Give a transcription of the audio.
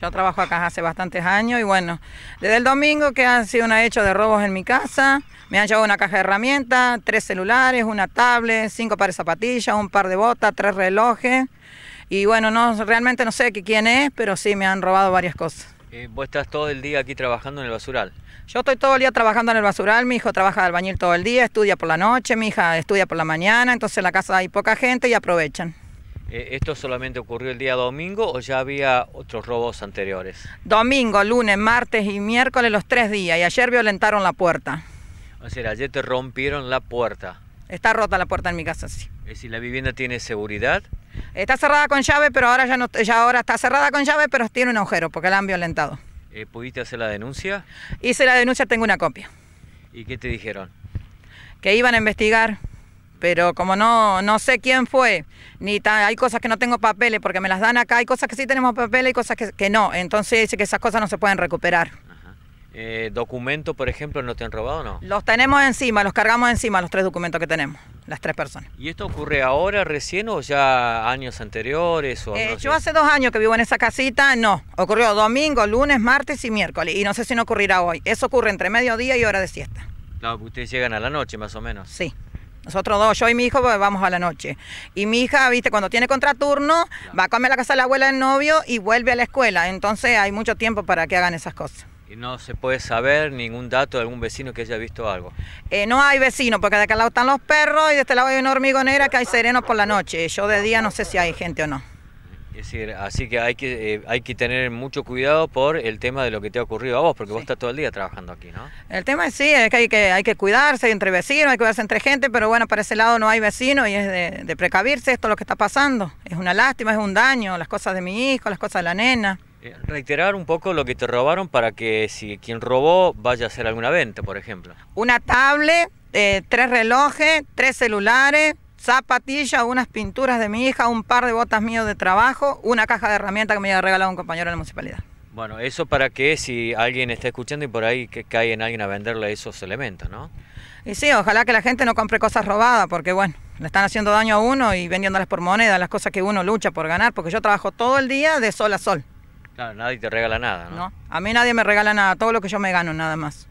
Yo trabajo acá hace bastantes años y bueno, desde el domingo que han sido un hecho de robos en mi casa, me han llevado una caja de herramientas, tres celulares, una tablet, cinco pares de zapatillas, un par de botas, tres relojes y bueno, no realmente no sé quién es, pero sí me han robado varias cosas. Eh, ¿Vos estás todo el día aquí trabajando en el basural? Yo estoy todo el día trabajando en el basural, mi hijo trabaja de albañil todo el día, estudia por la noche, mi hija estudia por la mañana, entonces en la casa hay poca gente y aprovechan. Eh, ¿Esto solamente ocurrió el día domingo o ya había otros robos anteriores? Domingo, lunes, martes y miércoles, los tres días. Y ayer violentaron la puerta. O sea, ayer te rompieron la puerta. Está rota la puerta en mi casa, sí. ¿Y si la vivienda tiene seguridad? Está cerrada con llave, pero ahora ya no, ya ahora está cerrada con llave, pero tiene un agujero porque la han violentado. Eh, ¿Pudiste hacer la denuncia? Hice la denuncia, tengo una copia. ¿Y qué te dijeron? Que iban a investigar pero como no, no sé quién fue, ni hay cosas que no tengo papeles porque me las dan acá, hay cosas que sí tenemos papeles y cosas que, no, entonces dice que esas cosas no se pueden recuperar. Eh, ¿Documentos, por ejemplo, no te han robado o no? Los tenemos encima, los cargamos encima, los tres documentos que tenemos, las tres personas. ¿Y esto ocurre ahora recién o ya años anteriores? Eh, yo hace dos años que vivo en esa casita, no. Ocurrió domingo, lunes, martes y miércoles. Y no sé si no ocurrirá hoy. Eso ocurre entre mediodía y hora de siesta. Claro, ustedes llegan a la noche más o menos. Sí. Nosotros dos, yo y mi hijo, vamos a la noche. Y mi hija, viste, cuando tiene contraturno, va a comer a la casa de la abuela del novio y vuelve a la escuela. Entonces hay mucho tiempo para que hagan esas cosas. ¿Y no se puede saber ningún dato de algún vecino que haya visto algo? Eh, no hay vecino, porque de acá lado están los perros y de este lado hay una hormigonera que hay serenos por la noche. Yo de día no sé si hay gente o no así que hay que, eh, hay que tener mucho cuidado por el tema de lo que te ha ocurrido a vos, porque vos estás todo el día trabajando aquí, ¿no? El tema es sí, es que hay que, hay que cuidarse entre vecinos, hay que cuidarse entre gente, pero bueno, para ese lado no hay vecinos y es de, precavirse esto lo que está pasando. Es una lástima, es un daño, las cosas de mi hijo, las cosas de la nena. Eh, reiterar un poco lo que te robaron para que si quien robó vaya a hacer alguna venta, por ejemplo. Una tablet, eh, tres relojes, tres celulares, zapatillas, unas pinturas de mi hija, un par de botas mías de trabajo, una caja de herramientas que me había regalado un compañero de la municipalidad. Bueno, eso para que si alguien está escuchando y por ahí que cae en alguien a venderle esos elementos, ¿no? Y sí, ojalá que la gente no compre cosas robadas, porque bueno, le están haciendo daño a uno y vendiéndolas por moneda, las cosas que uno lucha por ganar, porque yo trabajo todo el día de sol a sol. Claro, nadie te regala nada, No, a mí nadie me regala nada, todo lo que yo me gano nada más.